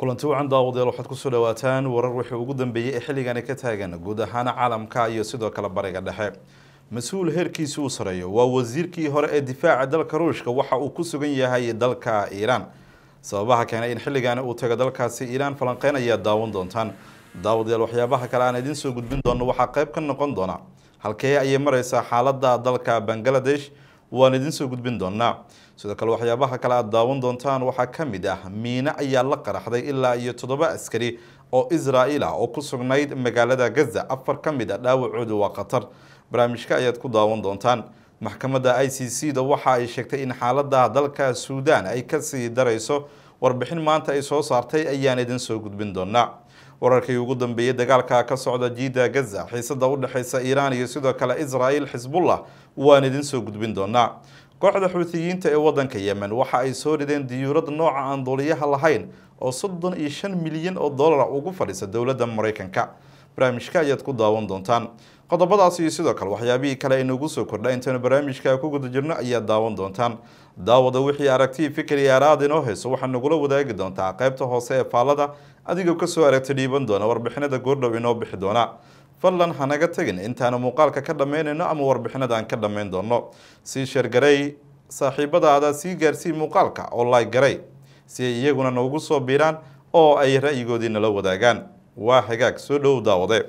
kulanti wacan daawadayaal waxaad kusoo dhawaataan warar wixii ugu dambeeyey ee xilligani ka taagan guud ahaan caalamka iyo sidoo kale bariga dhexe mas-uul heerkiisi u sareeyo waa wasiirkii hore ee difaaca dalka ruushka waxa uu ku sugan yahay dalka iiraan sababaha keenay in xilligani uu tago dalkaasi iiraan falanqeyn ayaa daawan doontaan daawadayaal waxyaabaha kale aan idiin soo gudbin doono waxaa qayb ka noqon doona halkee ayay maraysaa xaaladda dalka bangaladesh waan idin soo gudbin doonaa sidoo kale waxyaabaha kale aad daawan doontaan waxaa ka mid ah miine ayaa la qaraxday ilaa iyo toddoba askari oo israa'iil ah oo ku sugnayd magaalada gaza afar ka mid ah dhaawacoodu waa khatar barnaamijka ayaad ku daawan doontaan maxkamadda i c c da waxa ay sheegtay in xaaladda dalka suudaan ay kasii darayso warbixin maanta ay soo saartay ayaan idin soo gudbin doonaa wararkii ugu dambeeyey dagaalka ka socda jiida gaza xiisada u dhexeysa iiraan iyo sidoo kale israael xisbullah waan idin soo gudbin doonaa kooxda xuutiyiinta ee waddanka yemen waxa ay soo rideen diyuurad nooca aan duuliyaha lahayn oo soddon iyo shan milyan oo dollar ugu fadhiisa dowladda maraykanka barnaamijka ayaad ku daawan doontaan qodobadaas iyo sidoo kale waxyaabihii kale inagu soo kordha intaynu barnaamijka ku guda jirno ayaad daawan doontaan daawada wixii aragti fikri aaraad inoo hayso waxaa nagula wadaagi doontaa qaybta hoose ee faallada adigoo kasoo aragta dhiiban doona warbixinada goordhow inoo bixi doona fadlan hanaga tegin intaanu muuqaalka ka dhammaynayno ama warbixinadaan ka dhammayn doonno sii sheergaray saaxiibadaada sii gaarsii muuqaalka oo laaygaray si ay iyaguna noogu soo biiraan oo ay ra'yigoodii nala wadaagaan waa xigaag soo dhow daawade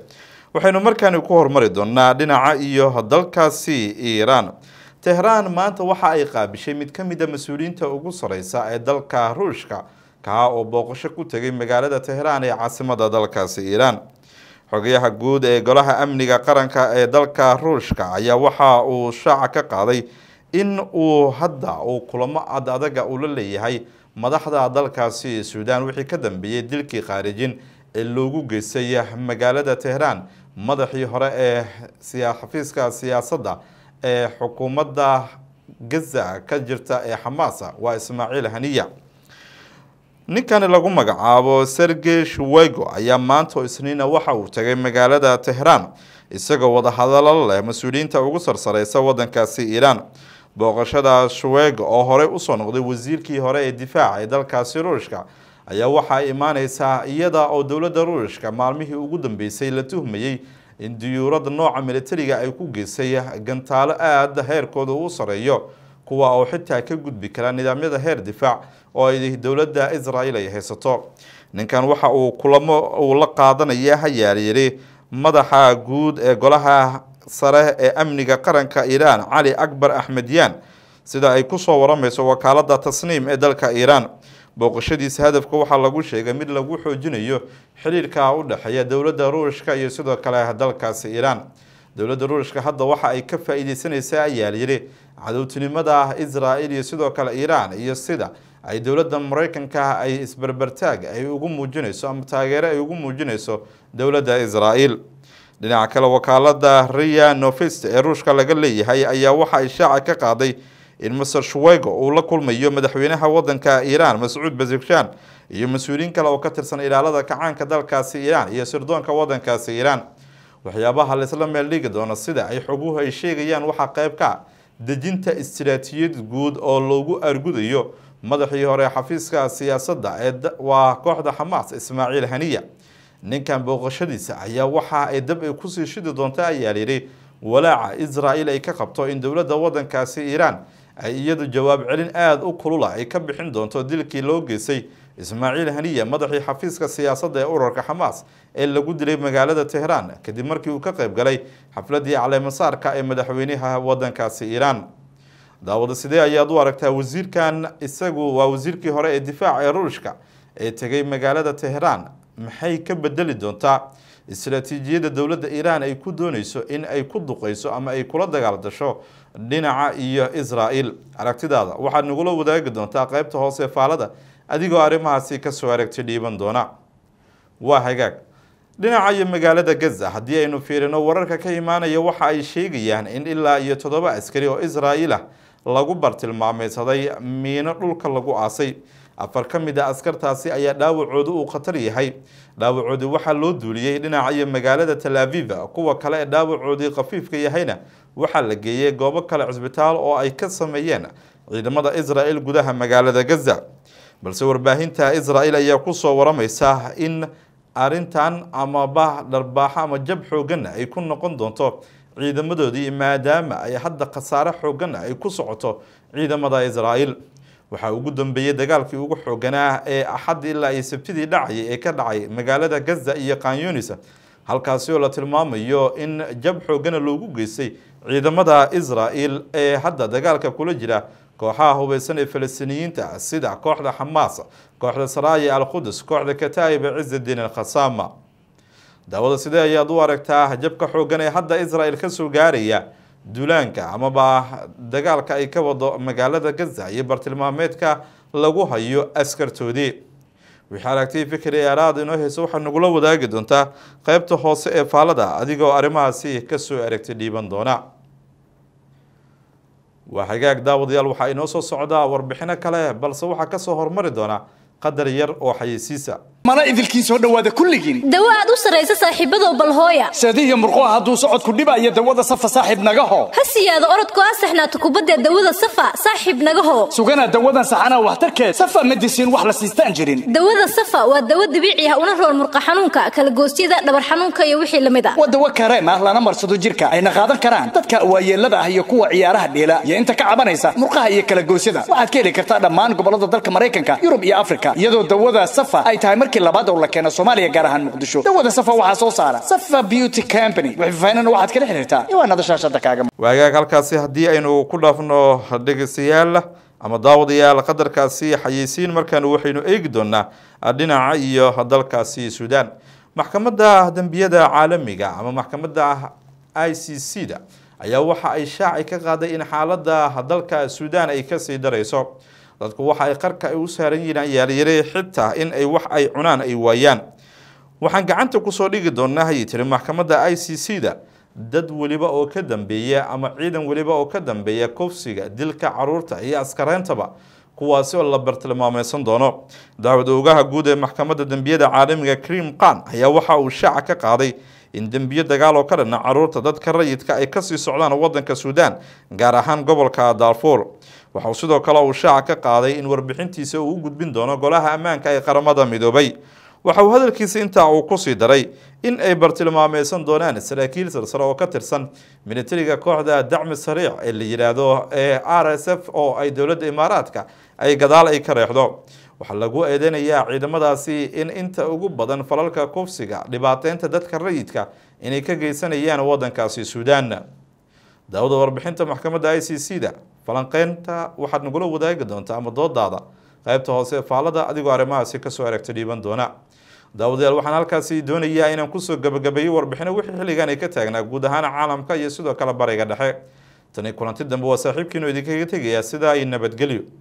waxaynu markaani ku horumari doonaa dhinaca iyo dalkaasi iiraan tehraan maanta waxa ay qaabishay mid ka mid a ah mas-uuliyiinta ugu sareysa ee dalka ruushka kaa oo booqasho ku tegay magaalada tehraan ee caasimada dalkaasi iiraan xogayaha guud ee golaha amniga qaranka ee dalka ruushka ayaa waxa uu shaaca ka qaaday in uu hadda uu kulamo ad adaga ula leeyahay madaxda dalkaasi suudaan wixii ka dambeeyey dilkii khaarijin ee loogu geystay magaalada tehraan madaxii hore ee xafiiska siyaasadda ee xukuumadda gaza ka jirta ee xamaasa waa ismaaciil haniya ninkani lagu magacaabo sergey shuwego ayaa maanta oo isniina waxa uu tagay magaalada tehraan isagoo wadahadalo leh mas-uuliyiinta ugu sarsareysa wadankaasi iiraan booqashada shuwego oo horey usoo noqday wasiirkii hore ee difaaca ee dalkaasi ruushka ayaa waxaa imaaneysaa iyada oo dowladda ruushka maalmihii ugu dambeysay la tuhmayey in diyuurada nooca milatariga ay ku geysay gantaalo aada heerkooda uu sareeyo kuwa oo xitaa ka gudbi kara nidaamyada heer difaac oo ay dowladda israa'iil ay haysato ninkan waxa uu kulamo uu la qaadanaya hayaariyari madaxa guud ee golaha sare ee amniga qaranka iiraan cali akbar axmedyaan sida ay ku soo waramayso wakaaladda tasniim ee dalka iiraan booqashadiisa hadafka waxaa lagu sheegay mid lagu xoojinayo xiriirka u dhexeeya dowladda ruushka iyo sidoo kale dalkaasi iiraan dowladda ruushka hadda waxa ay ka faa-iideysanaysaa ayaa layidhi cadowtinimada ah israa'il iyo sidoo kale iiraan iyo sida ay dowladda mareykanka ay isbarbartaag ay ugu muujinayso ama taageero ay ugu muujinayso dowladda israa'iil dhinaca kale wakaalada ria novist ee ruushka laga leeyahay ayaa waxa ay shaaca ka qaaday in maser shuweygo uu la kulmayo madaxweynaha wadanka iiraan mascuud bazigshan iyo mas-uuliyiin kale oo ka tirsan ilaalada kacaanka dalkaasi iiraan iyo sirdoonka wadankaasi iiraan waxyaabaha laysla meel dhigi doono sida ay xoguhu ay sheegayaan waxaa qayb ka ah dejinta istiraatiijiyad guud oo loogu argudayo madaxii hore xafiiska siyaasadda ee waa kooxda xamaas ismaaciil haniya ninkan booqashadiisa ayaa waxa ay dab ay kusii shidi doonta ayaa layidhi walaaca israa'il ay ka qabto in dowladda wadankaasi iiraan ay iyadu jawaab celin aada u kulula ay ka bixin doonto dilkii loo geystay ismaaciil haniya madaxii xafiiska siyaasadda ee urarka xamaas ee lagu dilay magaalada tehraan kadib markii uu ka qayb galay xafladii caleemasaarka ee madaxweynaha wadankaasi iiraan daawada sidee ayaad u aragtaa wasiirkan isagu waa wasiirkii hore ee difaaca ee ruushka ee tegay magaalada tehraan maxay ka bedeli doontaa istiraatiijiyadda dowladda iiraan ay ku dooneyso in ay ku duqeyso ama ay kula dagaal dasho dhinaca iyo israa-el aragtidaada waxaad nagula wadaagi doontaa qeybta hoose faalada adigoo arrimahaasi kasoo aragti dhiiban doona waa hagaag dhinaca iyo magaalada gaza haddii aynu fiirino wararka ka imaanaya waxa ay sheegayaan in ilaa iyo toddoba askari oo israa'iil ah lagu bartilmaameysaday miino dhulka lagu aasay afar ka mid a ah askartaasi ayaa dhaawacooda uu khatar yahay dhaawacoodii waxaa loo duuliyey dhinaca iyo magaalada tal aviva kuwa kale ee dhaawacoodii khafiifka yahayna waxaa la geeyey goobo kale cisbitaal oo ay ka sameeyeen ciidamada israel gudaha magaalada gaza balse warbaahinta israel ayaa kusoo waramaysa in arintan amaba dharbaaxo ama jab xooggana ay ku noqon doonto ciidamadoodii maadaama ay hadda khasaare xooggana ay ku socoto ciidamada israel waxaa ugu dambeeyey dagaalkii ugu xooganaa ah ee axad ilaa iyo sabtidii dhacayay ee ka dhacay magaalada gaza iyo kanyunisa halkaasi oo la tilmaamayo in jab xoogana loogu geystay ciidamada israa'el ee hadda dagaalka kula jira kooxaha hubeysan ee falastiiniyiinta sida kooxda xamaas kooxda saraaya alqudus kooxda kataa'iba cizaddin alkhasama daawada sidee ayaad u aragtaa jabka xoogan ee hadda israel kasoo gaaraya duulaanka amaba dagaalka ay ka wado magaalada gaza iyo bartilmaameedka lagu hayo askartoodii wixii aragtay fikri ee inoo heyso waxaa nagula wadaagi doontaa qeybta hoose ee faallada adigoo arrimahaasi kasoo aragta dhiiban doona waa hagaag daawadayaal waxaa inoo soo socdaa warbixino kale balse waxaa kasoo horumari doonaa qadar yar oo xayeysiisa mana idilkiin soo dhawaada kulligiin dawo aad u sarraysa saaxiibadoo balhooya seedihiyo murqu ah hadduu socodku dhibaayo dawada safa saaxiib nagaho ha siyaado orodku aasaxnaato kubaddee dawada safa saaxiib nagaho sugana dawadan saxanaa waxtarkeed safa medisiin wax la siistaan jirin dawada safa waa dawo dabiici ah una rool murqa xanuunka kalagoosyada dhabar xanuunka iyo wixii la mid ah. waa dawo kareem ah lana marsado jirka ayna qaadan karaan dadka waayeellada ah iyo kuwa ciyaaraha dheela iyo inta ka cabanaysa murqaha iyo kalagoosyada waxaad ka heli kartaa dhammaan gobollada dalka maraykanka yurub iyo afrika iyadoo dawada safa ay tahay markii labaad oo la keeno soomaaliya gaar ahaan muqdisho dawada safa waxaa soo saara safa beauty company wixii waxaad kala xiriirtaa ciwaanada shaashada kaaga waagaag halkaasi haddii aynu ku dhaafno dhegeystayaal ama daawadayaal qadarkaasi xayeysiin markaan waxaynu eegi doonaa dhinaca iyo dalkaasi suudaan maxkamadda dembiyada caalamiga ama maxkamadda i c c da ayaa waxa ay shaaci ka qaaday in xaaladda dalka suudaan ay kasii darayso dadku waxa ay qarka ay u saaran yihiin yaalyare xitaa in ay wax ay cunaan ay waayaan waxaan gacanta kusoo dhigi doonaa hayay tiri maxkamadda i c c da dad weliba oo ka dambeeya ama ciidan weliba oo ka dambeeya kofsiga dilka caruurta iyo askareyntaba kuwaasi oo la bartilmaameysan doono daawad ogaha guud ee maxkamadda dembiyada caalamiga krim qan ayaa waxa uu shaaca ka qaaday in dembiyo dagaal oo ka dhana caruurta dadka rayidka ay kasii socdaan waddanka suudaan gaar ahaan gobolka darfuur waxauu sidoo kale uu shaaca ka qaaday in warbixintiisa uu u gudbin doono golaha ammaanka ee qaramada midoobay waxa uu hadalkiisa intaa uu ku sii daray in ay bartilmaameysan doonaan saraakiil sarsare oo ka tirsan militariga kooxda dacmi sariic ee la yidhaahdo ee r s f oo ay dowladda imaaraadka ay gadaal ay ka reexdo waxaa lagu eedeynayaa ciidamadaasi in inta ugu badan falalka kufsiga dhibaateynta dadka rayidka inay ka geysanayaan waddankaasi suudaan daawada warbixinta maxkamadda i c c da falanqeynta waxaad nagula wadaagi doontaa ama doodaada qaybta hoose ee faalada adigoo arrimahaasi kasoo aragta dhiiban doona daawadayaal waxaan halkaasi doonayaa inaan kusoo gabagabeeyey warbixino wixii xilligan ay ka taagnaa guud ahaan caalamka iyo sidoo kale bariga dhexe tani kulanti dambe waa saaxiibkiinu idinkaga tegayaa sida ay nabadgelyo